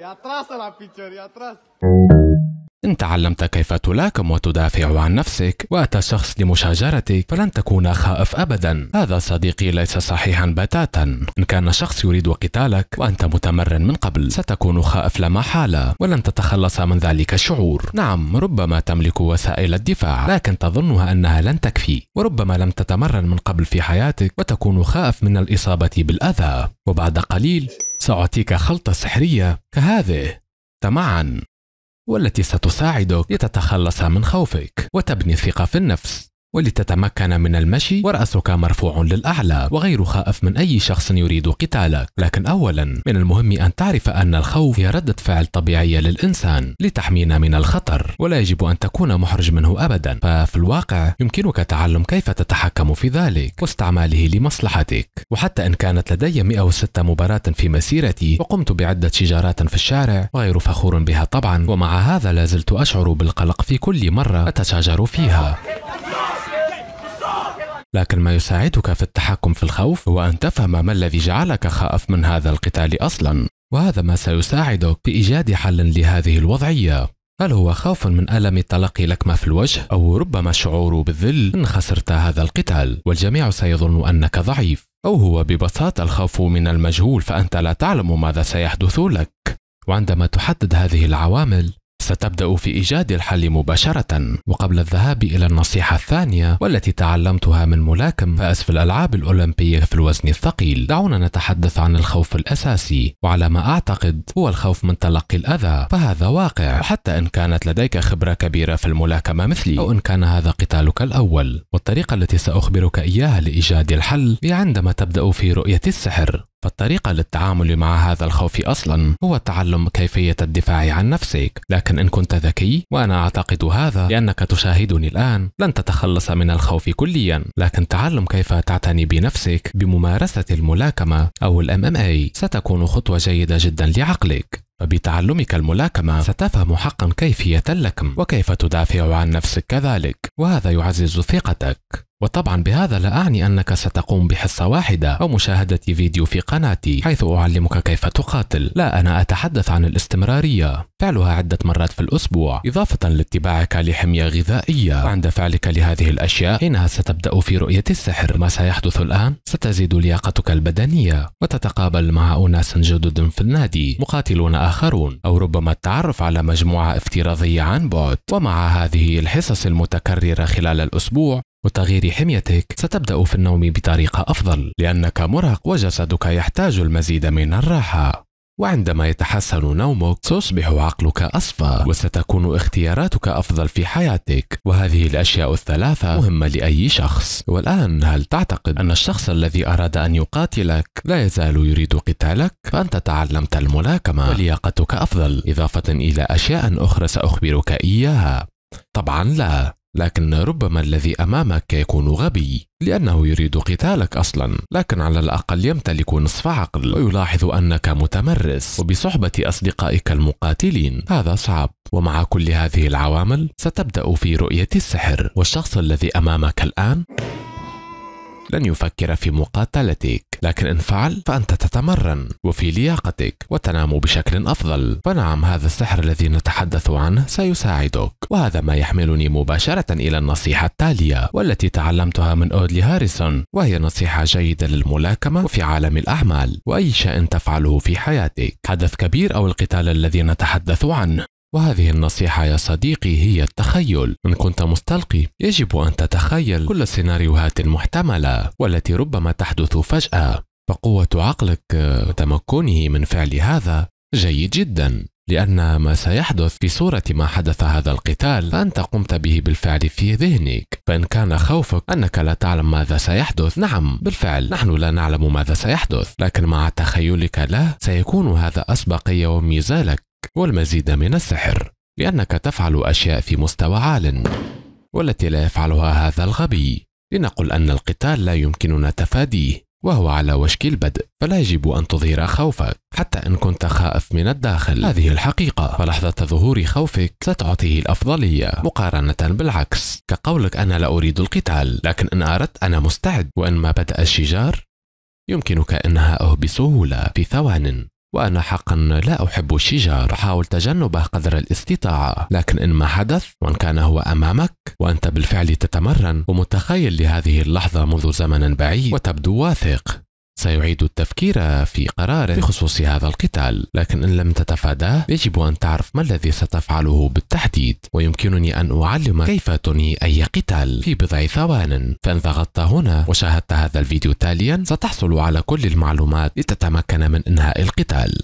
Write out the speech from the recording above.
Ia a la picior, ia a tras. إن تعلمت كيف تلاكم وتدافع عن نفسك وأتى شخص لمشاجرتك فلن تكون خائف أبدا هذا صديقي ليس صحيحا بتاتا إن كان شخص يريد قتالك وأنت متمرن من قبل ستكون خائف لا محالة ولن تتخلص من ذلك الشعور نعم ربما تملك وسائل الدفاع لكن تظنها أنها لن تكفي وربما لم تتمرن من قبل في حياتك وتكون خائف من الإصابة بالأذى وبعد قليل سأعطيك خلطة سحرية كهذه تمعا والتي ستساعدك لتتخلص من خوفك وتبني الثقة في النفس ولتتمكن من المشي ورأسك مرفوع للأعلى وغير خائف من أي شخص يريد قتالك لكن أولا من المهم أن تعرف أن الخوف هي ردة فعل طبيعية للإنسان لتحمينا من الخطر ولا يجب أن تكون محرج منه أبدا ففي الواقع يمكنك تعلم كيف تتحكم في ذلك واستعماله لمصلحتك وحتى إن كانت لدي 106 مباراة في مسيرتي وقمت بعدة شجارات في الشارع وغير فخور بها طبعا ومع هذا لازلت أشعر بالقلق في كل مرة أتشاجر فيها لكن ما يساعدك في التحكم في الخوف هو أن تفهم ما الذي جعلك خائف من هذا القتال أصلا وهذا ما سيساعدك في إيجاد حل لهذه الوضعية هل هو خوف من ألم تلقي لكمة في الوجه أو ربما شعور بالذل إن خسرت هذا القتال والجميع سيظن أنك ضعيف أو هو ببساطة الخوف من المجهول فأنت لا تعلم ماذا سيحدث لك وعندما تحدد هذه العوامل ستبدأ في إيجاد الحل مباشرة وقبل الذهاب إلى النصيحة الثانية والتي تعلمتها من ملاكم فأس في الألعاب الأولمبية في الوزن الثقيل دعونا نتحدث عن الخوف الأساسي وعلى ما أعتقد هو الخوف من تلقي الأذى فهذا واقع وحتى إن كانت لديك خبرة كبيرة في الملاكمة مثلي أو إن كان هذا قتالك الأول والطريقة التي سأخبرك إياها لإيجاد الحل هي عندما تبدأ في رؤية السحر فالطريقة للتعامل مع هذا الخوف أصلا هو تعلم كيفية الدفاع عن نفسك لكن إن كنت ذكي وأنا أعتقد هذا لأنك تشاهدني الآن لن تتخلص من الخوف كليا لكن تعلم كيف تعتني بنفسك بممارسة الملاكمة أو الـ MMA إيه ستكون خطوة جيدة جدا لعقلك فبتعلمك الملاكمة ستفهم حقا كيفية اللكم وكيف تدافع عن نفسك كذلك وهذا يعزز ثقتك وطبعا بهذا لا أعني أنك ستقوم بحصة واحدة أو مشاهدة فيديو في قناتي حيث أعلمك كيف تقاتل لا أنا أتحدث عن الاستمرارية فعلها عدة مرات في الأسبوع إضافة لاتباعك لحمية غذائية وعند فعلك لهذه الأشياء حينها ستبدأ في رؤية السحر ما سيحدث الآن ستزيد لياقتك البدنية وتتقابل مع أناس جدد في النادي مقاتلون آخرون أو ربما التعرف على مجموعة افتراضية عن بعد ومع هذه الحصص المتكررة خلال الأسبوع وتغيير حميتك ستبدأ في النوم بطريقة أفضل لأنك مرهق وجسدك يحتاج المزيد من الراحة وعندما يتحسن نومك سيصبح عقلك أصفى وستكون اختياراتك أفضل في حياتك وهذه الأشياء الثلاثة مهمة لأي شخص والآن هل تعتقد أن الشخص الذي أراد أن يقاتلك لا يزال يريد قتالك؟ فأنت تعلمت الملاكمة ولياقتك أفضل إضافة إلى أشياء أخرى سأخبرك إياها طبعا لا لكن ربما الذي امامك يكون غبي لانه يريد قتالك اصلا لكن على الاقل يمتلك نصف عقل ويلاحظ انك متمرس وبصحبه اصدقائك المقاتلين هذا صعب ومع كل هذه العوامل ستبدا في رؤيه السحر والشخص الذي امامك الان لن يفكر في مقاتلتك لكن إن فعل فأنت تتمرن وفي لياقتك وتنام بشكل أفضل ونعم هذا السحر الذي نتحدث عنه سيساعدك وهذا ما يحملني مباشرة إلى النصيحة التالية والتي تعلمتها من أودلي هاريسون وهي نصيحة جيدة للملاكمة وفي عالم الأعمال وأي شيء تفعله في حياتك حدث كبير أو القتال الذي نتحدث عنه وهذه النصيحة يا صديقي هي التخيل إن كنت مستلقي يجب أن تتخيل كل السيناريوهات المحتملة والتي ربما تحدث فجأة فقوة عقلك وتمكنه من فعل هذا جيد جدا لأن ما سيحدث في صورة ما حدث هذا القتال فأنت قمت به بالفعل في ذهنك فإن كان خوفك أنك لا تعلم ماذا سيحدث نعم بالفعل نحن لا نعلم ماذا سيحدث لكن مع تخيلك له سيكون هذا أسبق يوم والمزيد من السحر لأنك تفعل أشياء في مستوى عال والتي لا يفعلها هذا الغبي لنقل أن القتال لا يمكننا تفاديه وهو على وشك البدء فلا يجب أن تظهر خوفك حتى إن كنت خائف من الداخل هذه الحقيقة فلحظة ظهور خوفك ستعطيه الأفضلية مقارنة بالعكس كقولك أنا لا أريد القتال لكن إن أردت أنا مستعد وإن ما بدأ الشجار يمكنك إنهاءه بسهولة في ثوان وأنا حقا لا أحب الشجار حاول تجنبه قدر الاستطاعة لكن إن ما حدث وإن كان هو أمامك وأنت بالفعل تتمرن ومتخيل لهذه اللحظة منذ زمن بعيد وتبدو واثق سيعيد التفكير في قراره بخصوص هذا القتال لكن إن لم تتفاداه يجب أن تعرف ما الذي ستفعله بالتحديد ويمكنني أن أعلمك كيف تنهي أي قتال في بضع ثوان فإن ضغطت هنا وشاهدت هذا الفيديو تاليا ستحصل على كل المعلومات لتتمكن من إنهاء القتال